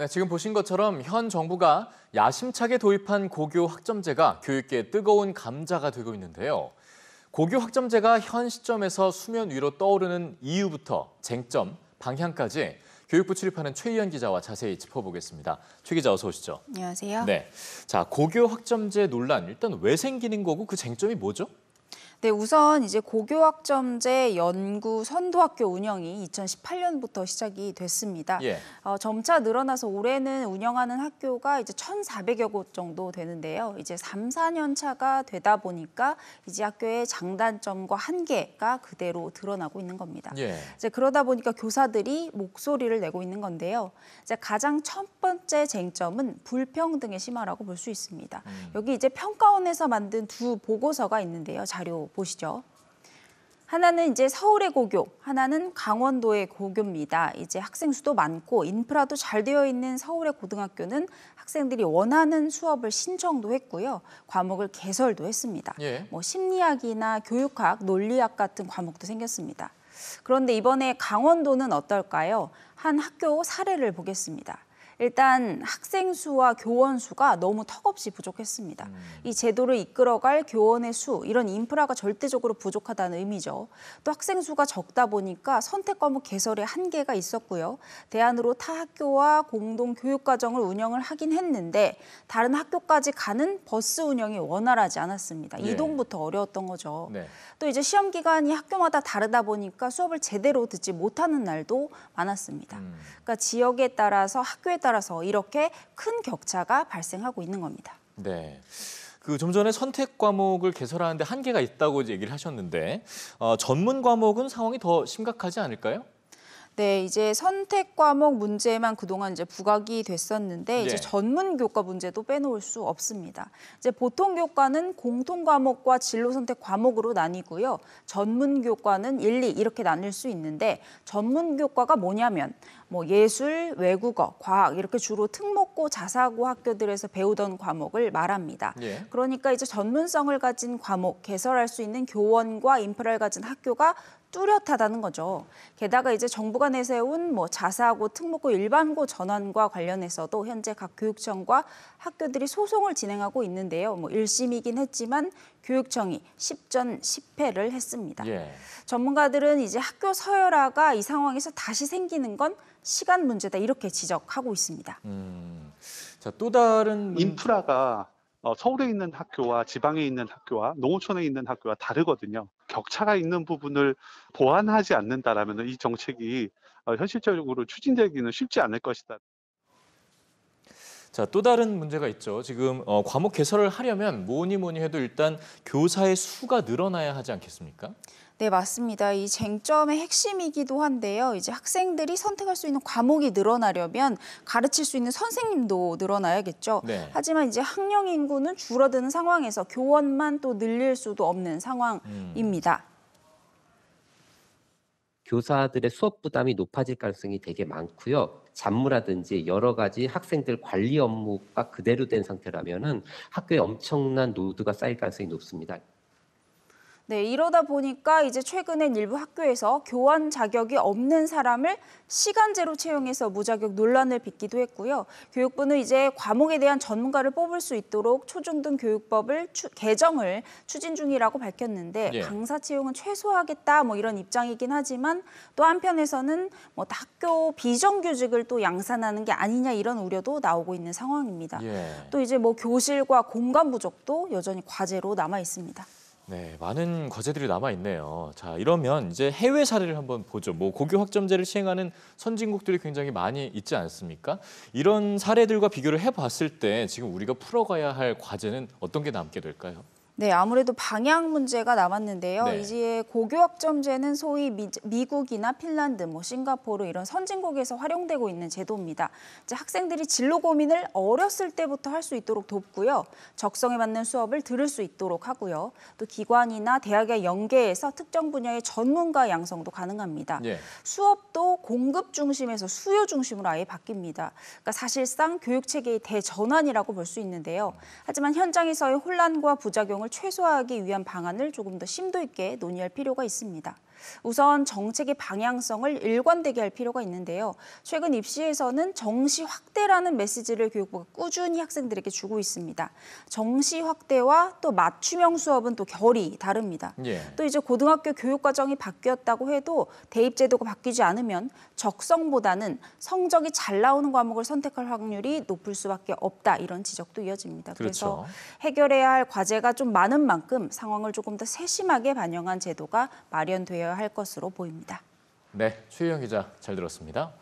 네, 지금 보신 것처럼 현 정부가 야심차게 도입한 고교 학점제가 교육계의 뜨거운 감자가 되고 있는데요. 고교 학점제가 현 시점에서 수면 위로 떠오르는 이유부터 쟁점, 방향까지 교육부 출입하는 최희연 기자와 자세히 짚어보겠습니다. 최 기자 어서 오시죠. 안녕하세요. 네, 자 고교 학점제 논란 일단 왜 생기는 거고 그 쟁점이 뭐죠? 네, 우선 이제 고교학점제 연구 선도학교 운영이 2018년부터 시작이 됐습니다. 예. 어, 점차 늘어나서 올해는 운영하는 학교가 이제 1,400여 곳 정도 되는데요. 이제 3, 4년 차가 되다 보니까 이제 학교의 장단점과 한계가 그대로 드러나고 있는 겁니다. 예. 이제 그러다 보니까 교사들이 목소리를 내고 있는 건데요. 이제 가장 첫 번째 쟁점은 불평등의 심화라고 볼 수 있습니다. 음. 여기 이제 평가원에서 만든 두 보고서가 있는데요. 자료 보시죠. 하나는 이제 서울의 고교, 하나는 강원도의 고교입니다. 이제 학생 수도 많고 인프라도 잘 되어 있는 서울의 고등학교는 학생들이 원하는 수업을 신청도 했고요. 과목을 개설도 했습니다. 예. 뭐 심리학이나 교육학, 논리학 같은 과목도 생겼습니다. 그런데 이번에 강원도는 어떨까요? 한 학교 사례를 보겠습니다. 일단 학생 수와 교원 수가 너무 턱없이 부족했습니다. 음. 이 제도를 이끌어갈 교원의 수 이런 인프라가 절대적으로 부족하다는 의미죠. 또 학생 수가 적다 보니까 선택 과목 개설에 한계가 있었고요. 대안으로 타 학교와 공동 교육과정을 운영을 하긴 했는데 다른 학교까지 가는 버스 운영이 원활하지 않았습니다. 네. 이동부터 어려웠던 거죠. 네. 또 이제 시험 기간이 학교마다 다르다 보니까 수업을 제대로 듣지 못하는 날도 많았습니다. 음. 그러니까 지역에 따라서 학교에 따라 따라서 이렇게 큰 격차가 발생하고 있는 겁니다. 네. 그 좀 전에 선택 과목을 개설하는데 한계가 있다고 얘기를 하셨는데 어, 전문 과목은 상황이 더 심각하지 않을까요? 네, 이제 선택 과목 문제만 그동안 이제 부각이 됐었는데 이제 네. 전문 교과 문제도 빼놓을 수 없습니다. 이제 보통 교과는 공통 과목과 진로 선택 과목으로 나뉘고요. 전문 교과는 일, 이 이렇게 나뉠 수 있는데 전문 교과가 뭐냐면 뭐 예술, 외국어, 과학 이렇게 주로 특목고 자사고 학교들에서 배우던 과목을 말합니다. 예. 그러니까 이제 전문성을 가진 과목 개설할 수 있는 교원과 인프라를 가진 학교가 뚜렷하다는 거죠. 게다가 이제 정부가 내세운 뭐 자사고, 특목고, 일반고 전환과 관련해서도 현재 각 교육청과 학교들이 소송을 진행하고 있는데요. 뭐일심이긴 했지만 교육청이 10전 10패를 했습니다. 예. 전문가들은 이제 학교 서열화가 이 상황에서 다시 생기는 건 시간 문제다 이렇게 지적하고 있습니다. 음, 자또 다른 인프라가 어, 서울에 있는 학교와 지방에 있는 학교와 농어촌에 있는 학교와 다르거든요. 격차가 있는 부분을 보완하지 않는다라면 이 정책이 어, 현실적으로 추진되기는 쉽지 않을 것이다. 자, 또 다른 문제가 있죠. 지금 어, 과목 개설을 하려면 뭐니 뭐니 해도 일단 교사의 수가 늘어나야 하지 않겠습니까? 네, 맞습니다. 이 쟁점의 핵심이기도 한데요. 이제 학생들이 선택할 수 있는 과목이 늘어나려면 가르칠 수 있는 선생님도 늘어나야겠죠. 네. 하지만 이제 학령 인구는 줄어드는 상황에서 교원만 또 늘릴 수도 없는 상황입니다. 음. 교사들의 수업 부담이 높아질 가능성이 되게 많고요. 잡무라든지 여러 가지 학생들 관리 업무가 그대로 된 상태라면은 학교에 엄청난 노드가 쌓일 가능성이 높습니다. 네, 이러다 보니까 이제 최근엔 일부 학교에서 교원 자격이 없는 사람을 시간제로 채용해서 무자격 논란을 빚기도 했고요. 교육부는 이제 과목에 대한 전문가를 뽑을 수 있도록 초중등 교육법을 추, 개정을 추진 중이라고 밝혔는데 예. 강사 채용은 최소화하겠다 뭐 이런 입장이긴 하지만 또 한편에서는 뭐 학교 비정규직을 또 양산하는 게 아니냐 이런 우려도 나오고 있는 상황입니다. 예. 또 이제 뭐 교실과 공간 부족도 여전히 과제로 남아 있습니다. 네, 많은 과제들이 남아 있네요. 자, 이러면 이제 해외 사례를 한번 보죠. 뭐 고교 학점제를 시행하는 선진국들이 굉장히 많이 있지 않습니까? 이런 사례들과 비교를 해봤을 때 지금 우리가 풀어가야 할 과제는 어떤 게 남게 될까요? 네, 아무래도 방향 문제가 남았는데요. 네. 이제 고교학점제는 소위 미, 미 국이나 핀란드, 뭐 싱가포르 이런 선진국에서 활용되고 있는 제도입니다. 이제 학생들이 진로 고민을 어렸을 때부터 할 수 있도록 돕고요. 적성에 맞는 수업을 들을 수 있도록 하고요. 또 기관이나 대학의 연계에서 특정 분야의 전문가 양성도 가능합니다. 네. 수업도 공급 중심에서 수요 중심으로 아예 바뀝니다. 그러니까 사실상 교육 체계의 대전환이라고 볼 수 있는데요. 하지만 현장에서의 혼란과 부작용을 최소화하기 위한 방안을 조금 더 심도 있게 논의할 필요가 있습니다. 우선 정책의 방향성을 일관되게 할 필요가 있는데요. 최근 입시에서는 정시 확대라는 메시지를 교육부가 꾸준히 학생들에게 주고 있습니다. 정시 확대와 또 맞춤형 수업은 또 결이 다릅니다. 예. 또 이제 고등학교 교육과정이 바뀌었다고 해도 대입 제도가 바뀌지 않으면 적성보다는 성적이 잘 나오는 과목을 선택할 확률이 높을 수밖에 없다 이런 지적도 이어집니다. 그렇죠. 그래서 해결해야 할 과제가 좀 많은 만큼 상황을 조금 더 세심하게 반영한 제도가 마련되어 있어야 할 것으로 보입니다. 네, 최희영 기자 잘 들었습니다.